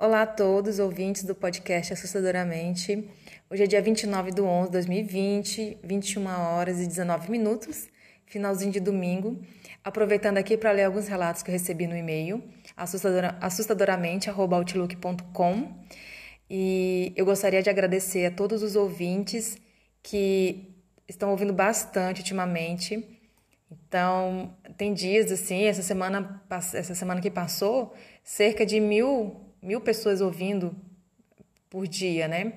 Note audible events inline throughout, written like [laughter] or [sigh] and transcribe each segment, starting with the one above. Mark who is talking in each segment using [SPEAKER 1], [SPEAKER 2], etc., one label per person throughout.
[SPEAKER 1] Olá a todos, ouvintes do podcast Assustadoramente. Hoje é dia 29 de 11 de 2020, 21 horas e 19 minutos, finalzinho de domingo. Aproveitando aqui para ler alguns relatos que eu recebi no e-mail, assustadoramente.outlook.com. E eu gostaria de agradecer a todos os ouvintes que estão ouvindo bastante ultimamente. Então, tem dias assim, essa semana, essa semana que passou, cerca de mil mil pessoas ouvindo por dia, né?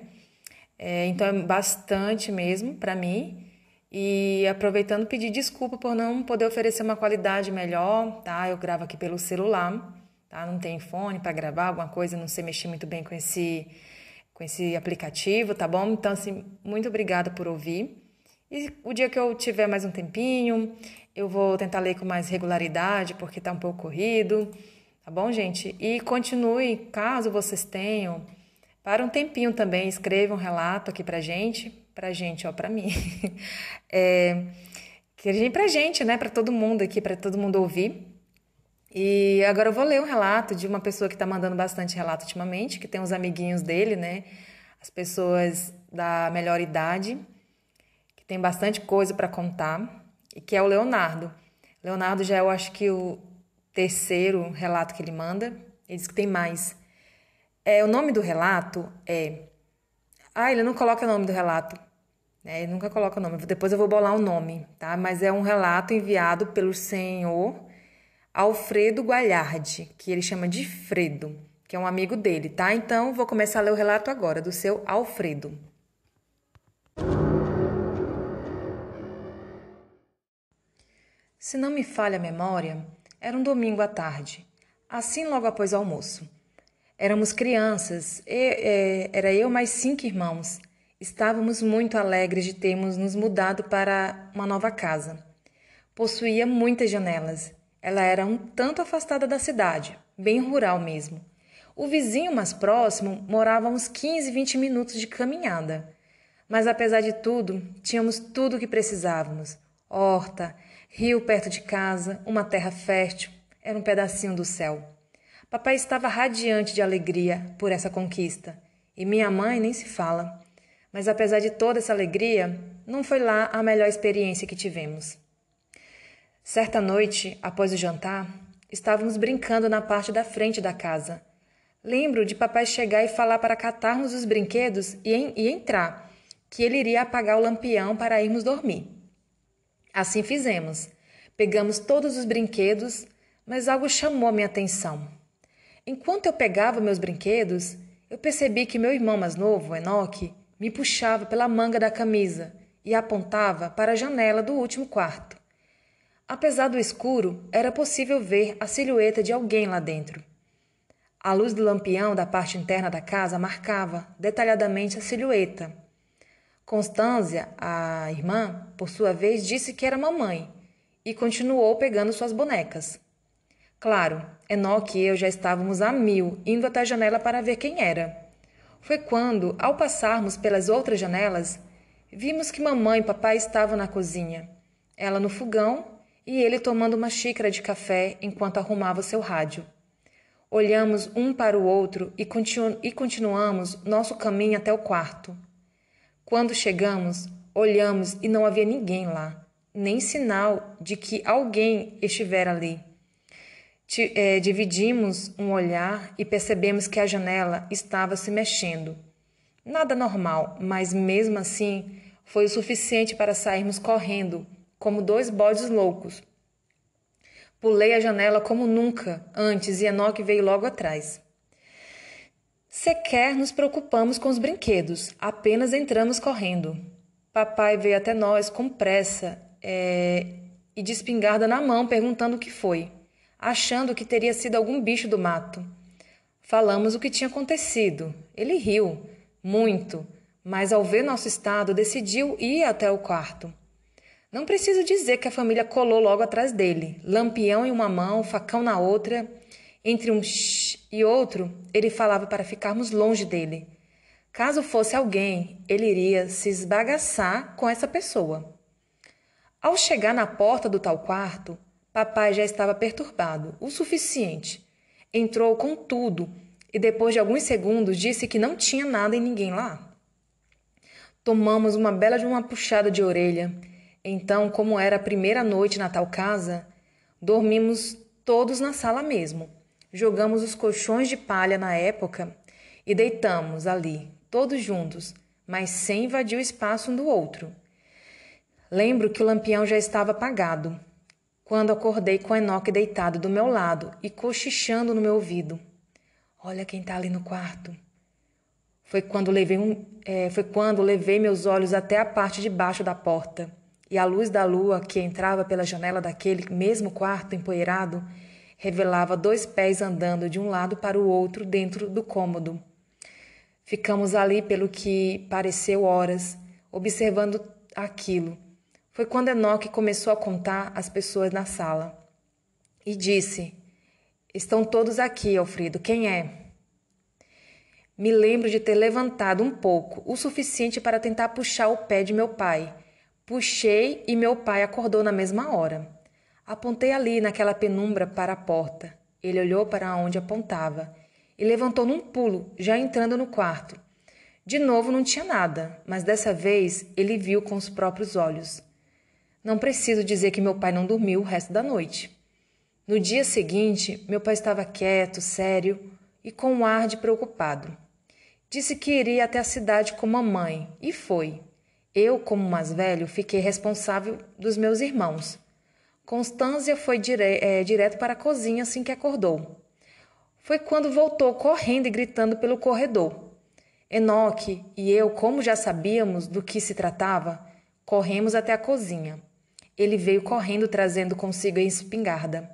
[SPEAKER 1] É, então é bastante mesmo para mim. E aproveitando, pedir desculpa por não poder oferecer uma qualidade melhor, tá? Eu gravo aqui pelo celular, tá? Não tem fone para gravar alguma coisa, não sei mexer muito bem com esse, com esse aplicativo, tá bom? Então, assim, muito obrigada por ouvir. E o dia que eu tiver mais um tempinho, eu vou tentar ler com mais regularidade, porque tá um pouco corrido. Tá bom, gente? E continue, caso vocês tenham, para um tempinho também, escreva um relato aqui pra gente, pra gente, ó, pra mim. [laughs] é, pra gente, né? Pra todo mundo aqui, pra todo mundo ouvir. E agora eu vou ler um relato de uma pessoa que tá mandando bastante relato ultimamente, que tem uns amiguinhos dele, né? As pessoas da melhor idade, que tem bastante coisa para contar, e que é o Leonardo. Leonardo já é, eu acho que o terceiro relato que ele manda. Ele diz que tem mais. É, o nome do relato é. Ah, ele não coloca o nome do relato. Né, ele nunca coloca o nome. Depois eu vou bolar o nome, tá? Mas é um relato enviado pelo senhor Alfredo Gualhardi, que ele chama de Fredo, que é um amigo dele, tá? Então vou começar a ler o relato agora, do seu Alfredo. Se não me falha a memória, era um domingo à tarde, assim logo após o almoço. Éramos crianças, e, e, é, era eu mais cinco irmãos. Estávamos muito alegres de termos nos mudado para uma nova casa. Possuía muitas janelas. Ela era um tanto afastada da cidade, bem rural mesmo. O vizinho mais próximo morava a uns 15, 20 minutos de caminhada. Mas apesar de tudo, tínhamos tudo o que precisávamos: horta, Rio perto de casa, uma terra fértil, era um pedacinho do céu. Papai estava radiante de alegria por essa conquista, e minha mãe nem se fala. Mas apesar de toda essa alegria, não foi lá a melhor experiência que tivemos. Certa noite, após o jantar, estávamos brincando na parte da frente da casa. Lembro de papai chegar e falar para catarmos os brinquedos e, e entrar, que ele iria apagar o lampião para irmos dormir. Assim fizemos. Pegamos todos os brinquedos, mas algo chamou a minha atenção. Enquanto eu pegava meus brinquedos, eu percebi que meu irmão mais novo, Enoque, me puxava pela manga da camisa e apontava para a janela do último quarto. Apesar do escuro, era possível ver a silhueta de alguém lá dentro. A luz do lampião da parte interna da casa marcava detalhadamente a silhueta, Constância, a irmã, por sua vez, disse que era mamãe e continuou pegando suas bonecas. Claro, Enoque e eu já estávamos a mil, indo até a janela para ver quem era. Foi quando, ao passarmos pelas outras janelas, vimos que mamãe e papai estavam na cozinha, ela no fogão e ele tomando uma xícara de café enquanto arrumava seu rádio. Olhamos um para o outro e, continu e continuamos nosso caminho até o quarto. Quando chegamos, olhamos e não havia ninguém lá, nem sinal de que alguém estivera ali. É, dividimos um olhar e percebemos que a janela estava se mexendo. Nada normal, mas mesmo assim foi o suficiente para sairmos correndo, como dois bodes loucos. Pulei a janela como nunca antes e Enoque veio logo atrás. Sequer nos preocupamos com os brinquedos, apenas entramos correndo. Papai veio até nós com pressa é... e de espingarda na mão, perguntando o que foi, achando que teria sido algum bicho do mato. Falamos o que tinha acontecido. Ele riu, muito, mas ao ver nosso estado, decidiu ir até o quarto. Não preciso dizer que a família colou logo atrás dele, lampião em uma mão, facão na outra entre um shh e outro, ele falava para ficarmos longe dele. Caso fosse alguém, ele iria se esbagaçar com essa pessoa. Ao chegar na porta do tal quarto, papai já estava perturbado o suficiente. Entrou com tudo e, depois de alguns segundos, disse que não tinha nada e ninguém lá. Tomamos uma bela de uma puxada de orelha. Então, como era a primeira noite na tal casa, dormimos todos na sala mesmo jogamos os colchões de palha na época e deitamos ali, todos juntos, mas sem invadir o espaço um do outro. Lembro que o lampião já estava apagado, quando acordei com Enoque deitado do meu lado e cochichando no meu ouvido. Olha quem está ali no quarto. Foi quando, levei um, é, foi quando levei meus olhos até a parte de baixo da porta, e a luz da lua que entrava pela janela daquele mesmo quarto empoeirado revelava dois pés andando de um lado para o outro dentro do cômodo. Ficamos ali pelo que pareceu horas, observando aquilo. Foi quando Enoque começou a contar as pessoas na sala e disse: Estão todos aqui, Alfredo, quem é? Me lembro de ter levantado um pouco, o suficiente para tentar puxar o pé de meu pai. Puxei e meu pai acordou na mesma hora. Apontei ali, naquela penumbra, para a porta. Ele olhou para onde apontava e levantou num pulo, já entrando no quarto. De novo não tinha nada, mas dessa vez ele viu com os próprios olhos. Não preciso dizer que meu pai não dormiu o resto da noite. No dia seguinte, meu pai estava quieto, sério e com um ar de preocupado. Disse que iria até a cidade com mamãe e foi. Eu, como mais velho, fiquei responsável dos meus irmãos. Constância foi dire é, direto para a cozinha assim que acordou. Foi quando voltou correndo e gritando pelo corredor. Enoque e eu, como já sabíamos do que se tratava, corremos até a cozinha. Ele veio correndo trazendo consigo a espingarda.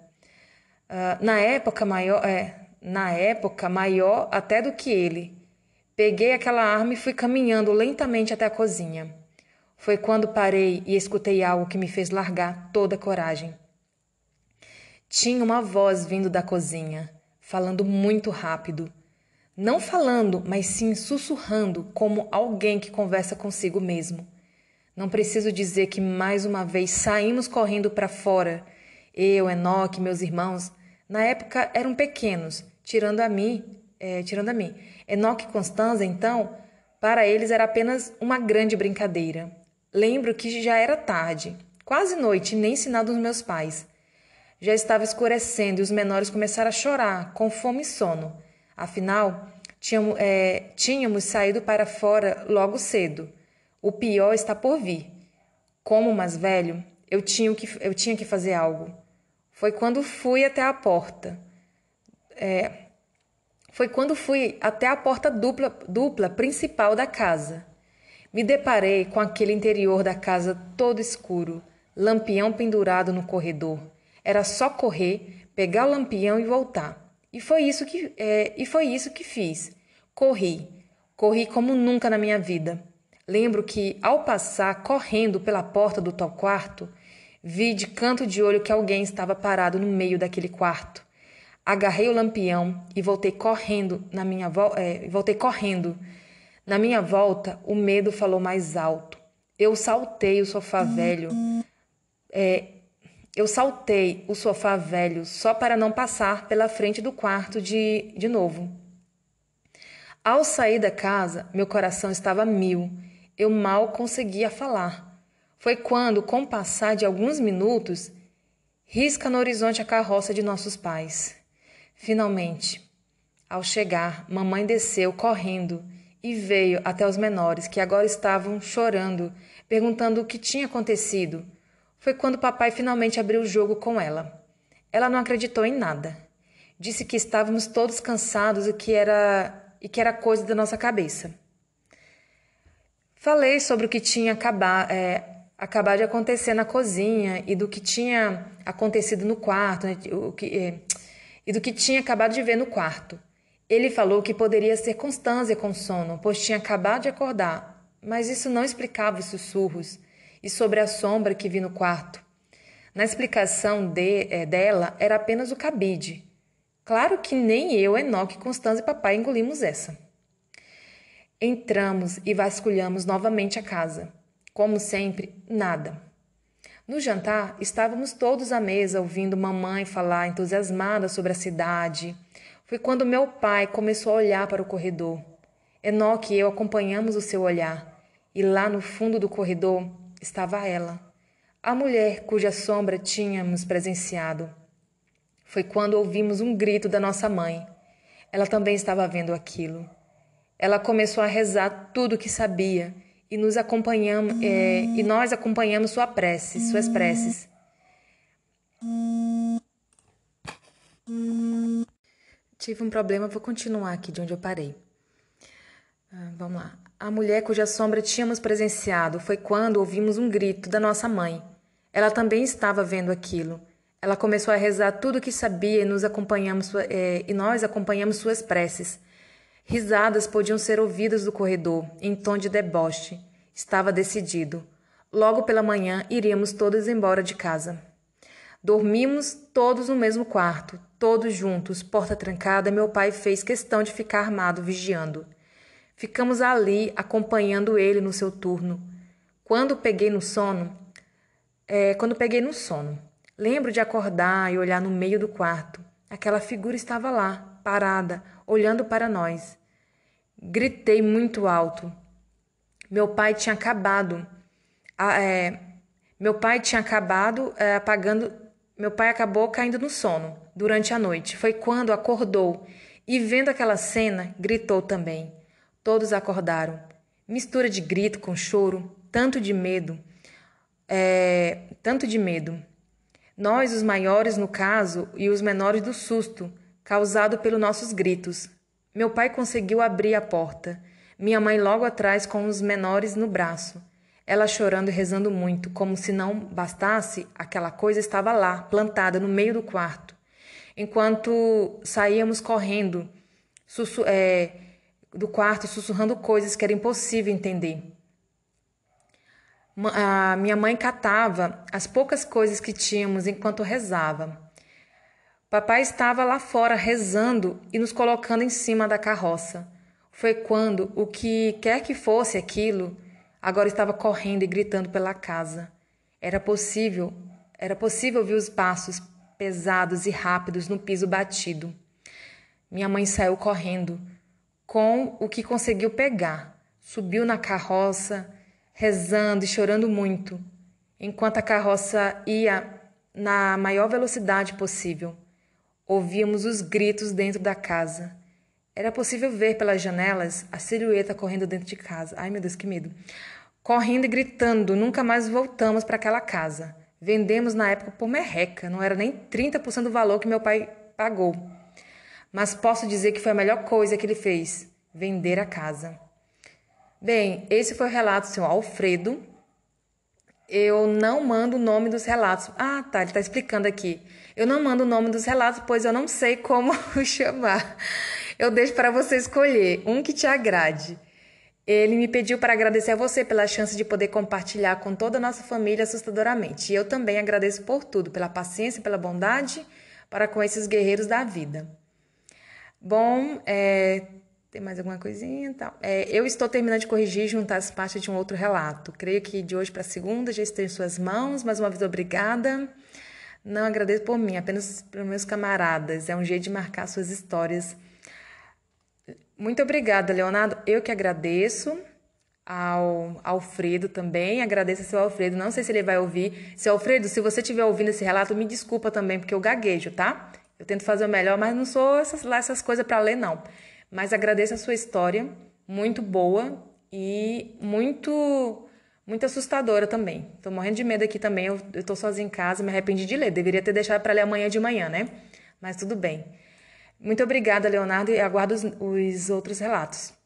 [SPEAKER 1] Uh, na época maior, é, na época maior até do que ele. Peguei aquela arma e fui caminhando lentamente até a cozinha. Foi quando parei e escutei algo que me fez largar toda a coragem. Tinha uma voz vindo da cozinha, falando muito rápido. Não falando, mas sim sussurrando, como alguém que conversa consigo mesmo. Não preciso dizer que mais uma vez saímos correndo para fora. Eu, Enoque, meus irmãos, na época eram pequenos, tirando a mim, é, tirando a mim. Enoque e Constanza, então, para eles era apenas uma grande brincadeira, Lembro que já era tarde, quase noite, nem sinal dos meus pais. Já estava escurecendo e os menores começaram a chorar, com fome e sono. Afinal, tínhamos, é, tínhamos saído para fora logo cedo. O pior está por vir. Como mais velho, eu tinha que, eu tinha que fazer algo. Foi quando fui até a porta. É, foi quando fui até a porta dupla, dupla principal da casa. Me deparei com aquele interior da casa todo escuro, lampião pendurado no corredor. Era só correr, pegar o lampião e voltar. E foi isso que, é, e foi isso que fiz. Corri. Corri como nunca na minha vida. Lembro que, ao passar correndo pela porta do tal quarto, vi de canto de olho que alguém estava parado no meio daquele quarto. Agarrei o lampião e voltei correndo na minha é, voltei correndo na minha volta, o medo falou mais alto. Eu saltei o sofá velho. É, eu saltei o sofá velho só para não passar pela frente do quarto de, de novo. Ao sair da casa, meu coração estava mil. Eu mal conseguia falar. Foi quando, com o passar de alguns minutos, risca no horizonte a carroça de nossos pais. Finalmente, ao chegar, mamãe desceu correndo e veio até os menores, que agora estavam chorando, perguntando o que tinha acontecido. Foi quando papai finalmente abriu o jogo com ela. Ela não acreditou em nada. Disse que estávamos todos cansados e que era e que era coisa da nossa cabeça. Falei sobre o que tinha acabar, é, acabar de acontecer na cozinha e do que tinha acontecido no quarto, né, o que, é, e do que tinha acabado de ver no quarto. Ele falou que poderia ser Constância com sono, pois tinha acabado de acordar, mas isso não explicava os sussurros e sobre a sombra que vi no quarto. Na explicação de, é, dela era apenas o cabide. Claro que nem eu, Enoque, Constância e papai engolimos essa. Entramos e vasculhamos novamente a casa. Como sempre, nada. No jantar, estávamos todos à mesa ouvindo mamãe falar entusiasmada sobre a cidade foi quando meu pai começou a olhar para o corredor. Enoque e eu acompanhamos o seu olhar, e lá no fundo do corredor estava ela, a mulher cuja sombra tínhamos presenciado. Foi quando ouvimos um grito da nossa mãe. Ela também estava vendo aquilo. Ela começou a rezar tudo o que sabia e nos acompanhamos é, e nós acompanhamos sua prece, suas preces. Tive um problema, vou continuar aqui de onde eu parei. Ah, vamos lá. A mulher cuja sombra tínhamos presenciado foi quando ouvimos um grito da nossa mãe. Ela também estava vendo aquilo. Ela começou a rezar tudo o que sabia e, nos acompanhamos, eh, e nós acompanhamos suas preces. Risadas podiam ser ouvidas do corredor, em tom de deboche. Estava decidido. Logo pela manhã iríamos todos embora de casa. Dormimos todos no mesmo quarto, todos juntos, porta trancada. Meu pai fez questão de ficar armado vigiando. Ficamos ali acompanhando ele no seu turno. Quando peguei no sono, é, quando peguei no sono, lembro de acordar e olhar no meio do quarto. Aquela figura estava lá, parada, olhando para nós. Gritei muito alto. Meu pai tinha acabado. É, meu pai tinha acabado é, apagando meu pai acabou caindo no sono durante a noite. Foi quando acordou e, vendo aquela cena, gritou também. Todos acordaram. Mistura de grito com choro, tanto de medo. É, tanto de medo. Nós, os maiores no caso, e os menores do susto causado pelos nossos gritos. Meu pai conseguiu abrir a porta. Minha mãe logo atrás com os menores no braço. Ela chorando e rezando muito, como se não bastasse, aquela coisa estava lá, plantada no meio do quarto. Enquanto saíamos correndo é, do quarto, sussurrando coisas que era impossível entender. A minha mãe catava as poucas coisas que tínhamos enquanto rezava. Papai estava lá fora rezando e nos colocando em cima da carroça. Foi quando o que quer que fosse aquilo Agora estava correndo e gritando pela casa. Era possível, era possível ouvir os passos pesados e rápidos no piso batido. Minha mãe saiu correndo com o que conseguiu pegar. Subiu na carroça, rezando e chorando muito, enquanto a carroça ia na maior velocidade possível. Ouvíamos os gritos dentro da casa. Era possível ver pelas janelas a silhueta correndo dentro de casa. Ai meu Deus, que medo! Correndo e gritando, nunca mais voltamos para aquela casa. Vendemos na época por merreca, não era nem 30% do valor que meu pai pagou. Mas posso dizer que foi a melhor coisa que ele fez: vender a casa. Bem, esse foi o relato do senhor Alfredo. Eu não mando o nome dos relatos. Ah, tá, ele está explicando aqui. Eu não mando o nome dos relatos, pois eu não sei como [laughs] chamar. Eu deixo para você escolher um que te agrade. Ele me pediu para agradecer a você pela chance de poder compartilhar com toda a nossa família assustadoramente. E eu também agradeço por tudo, pela paciência, pela bondade para com esses guerreiros da vida. Bom, é, tem mais alguma coisinha? Então, é, eu estou terminando de corrigir e juntar as partes de um outro relato. Creio que de hoje para segunda já esteja em suas mãos. Mais uma vez, obrigada. Não agradeço por mim, apenas pelos meus camaradas. É um jeito de marcar suas histórias muito obrigada, Leonardo. Eu que agradeço ao Alfredo também. Agradeço ao seu Alfredo. Não sei se ele vai ouvir. Seu Alfredo, se você estiver ouvindo esse relato, me desculpa também, porque eu gaguejo, tá? Eu tento fazer o melhor, mas não sou essas, lá essas coisas para ler, não. Mas agradeço a sua história, muito boa e muito muito assustadora também. Tô morrendo de medo aqui também. Eu, eu tô sozinha em casa, me arrependi de ler. Deveria ter deixado para ler amanhã de manhã, né? Mas tudo bem. Muito obrigada, Leonardo, e aguardo os, os outros relatos.